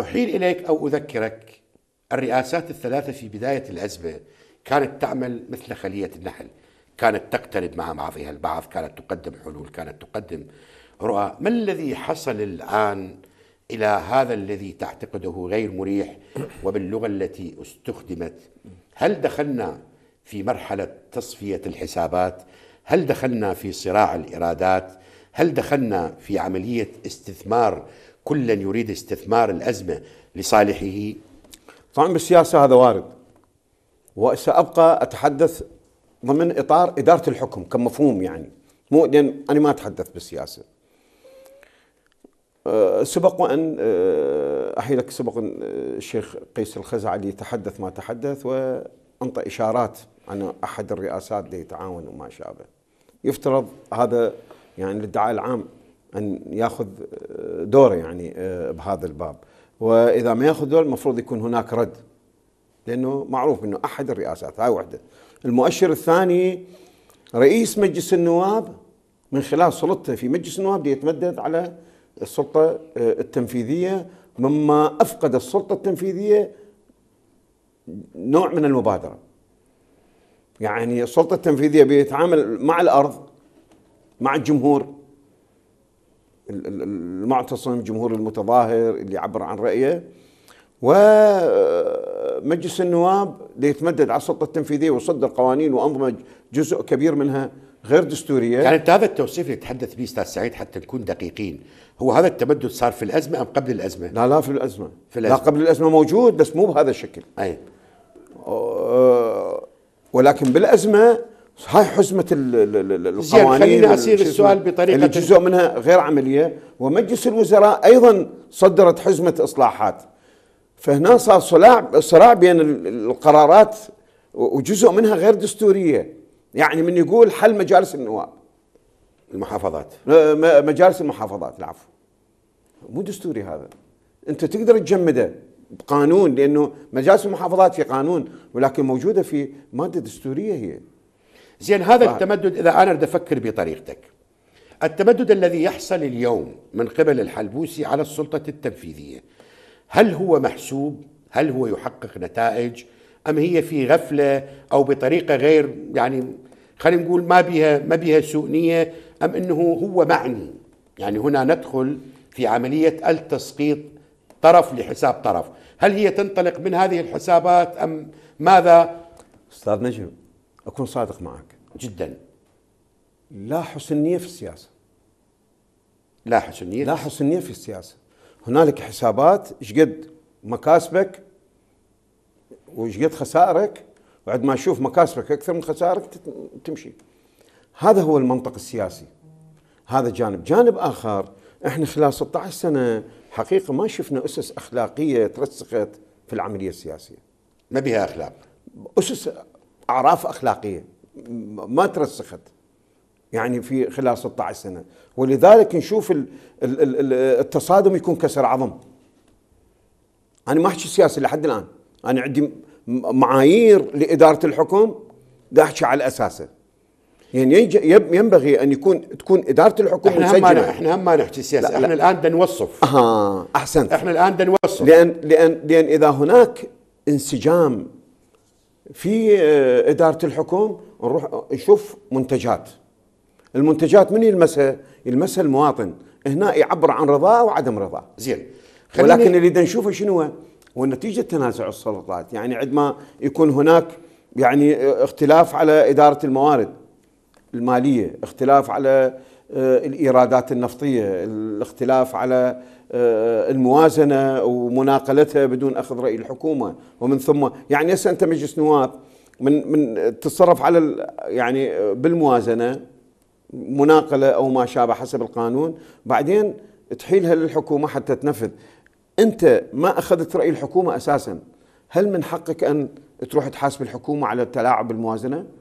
أحيل إليك أو أذكرك الرئاسات الثلاثة في بداية الأزمة كانت تعمل مثل خلية النحل كانت تقترب مع بعضها البعض كانت تقدم حلول كانت تقدم رؤى ما الذي حصل الآن إلى هذا الذي تعتقده غير مريح وباللغة التي استخدمت هل دخلنا في مرحلة تصفية الحسابات هل دخلنا في صراع الإرادات هل دخلنا في عملية استثمار كلا يريد استثمار الأزمة لصالحه طبعا بالسياسة هذا وارد وسأبقى أتحدث ضمن إطار إدارة الحكم كمفهوم يعني مو لأن أنا ما أتحدث بالسياسة أه، سبق وأن أحيلك أه، سبق أه، الشيخ قيس الخزعلي تحدث ما تحدث وأنطى إشارات عن أحد الرئاسات ليتعاون وما شابه يفترض هذا يعني الادعاء العام ان ياخذ دوره يعني آه، بهذا الباب واذا ما ياخذ دور المفروض يكون هناك رد لانه معروف انه احد الرئاسات هاي وحده المؤشر الثاني رئيس مجلس النواب من خلال سلطته في مجلس النواب يتمدد على السلطه آه، التنفيذيه مما افقد السلطه التنفيذيه نوع من المبادره يعني السلطه التنفيذيه بيتعامل مع الارض مع الجمهور المعتصم جمهور المتظاهر اللي عبر عن رأيه ومجلس آه، النواب ليتمدد على السلطة التنفيذية ويصدر قوانين وأنظمة جزء كبير منها غير دستورية يعني أنت هذا التوصيف اللي تحدث به أستاذ سعيد حتى نكون دقيقين هو هذا التمدد صار في الأزمة أم قبل الأزمة؟ لا لا في الأزمة, في الأزمة. لا قبل الأزمة موجود بس مو بهذا الشكل أي آه، ولكن بالأزمة هاي حزمة القوانين خليني أسير السؤال بطريقة اللي جزء منها غير عملية ومجلس الوزراء أيضا صدرت حزمة إصلاحات فهنا صار صراع صراع بين القرارات وجزء منها غير دستورية يعني من يقول حل مجالس النواب المحافظات مجالس المحافظات العفو مو دستوري هذا انت تقدر تجمده بقانون لانه مجالس المحافظات في قانون ولكن موجوده في ماده دستوريه هي زين هذا صحيح. التمدد اذا انا بدي افكر بطريقتك التمدد الذي يحصل اليوم من قبل الحلبوسي على السلطه التنفيذيه هل هو محسوب هل هو يحقق نتائج ام هي في غفله او بطريقه غير يعني خلينا نقول ما بها ما بها سوء نيه ام انه هو معني يعني هنا ندخل في عمليه التسقيط طرف لحساب طرف هل هي تنطلق من هذه الحسابات ام ماذا استاذ نجم اكون صادق معك جدا لا حسن نيه في السياسه لا حسن نيه لا حسن نيه في السياسه هنالك حسابات ايش قد مكاسبك وايش قد خسائرك بعد ما اشوف مكاسبك اكثر من خسائرك تمشي هذا هو المنطق السياسي هذا جانب جانب اخر احنا خلال 16 سنه حقيقه ما شفنا اسس اخلاقيه ترسخت في العمليه السياسيه ما بها اخلاق اسس اعراف اخلاقيه ما ترسخت يعني في خلال 16 سنه ولذلك نشوف التصادم يكون كسر عظم انا ما احكي سياسي لحد الان انا عندي معايير لاداره الحكم دا احكي على اساسه يعني ينبغي ان يكون تكون اداره الحكم احنا هم هم احنا هم ما نحكي سياسه احنا لا. الان بدنا نوصف اها احسنت احنا الان بدنا نوصف لان لان لان اذا هناك انسجام في آه، اداره الحكم نروح يشوف منتجات المنتجات من يلمسها؟ يلمسها المواطن هنا يعبر عن رضاه وعدم رضاه زين ولكن اللي بدنا نشوفه شنو هو نتيجه تنازع السلطات يعني عندما يكون هناك يعني آه، اختلاف على اداره الموارد الماليه اختلاف على آه، الايرادات النفطيه، الاختلاف على آه، الموازنه ومناقلتها بدون اخذ راي الحكومه، ومن ثم يعني هسه انت مجلس نواب من من تتصرف على يعني بالموازنه مناقله او ما شابه حسب القانون، بعدين تحيلها للحكومه حتى تنفذ. انت ما اخذت راي الحكومه اساسا، هل من حقك ان تروح تحاسب الحكومه على التلاعب بالموازنه؟